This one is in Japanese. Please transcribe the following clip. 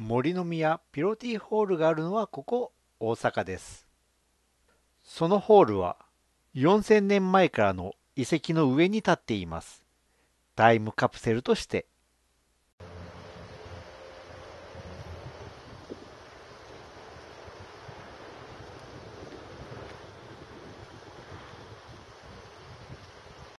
森の宮ピロティホールがあるのはここ大阪ですそのホールは4000年前からの遺跡の上に立っていますタイムカプセルとして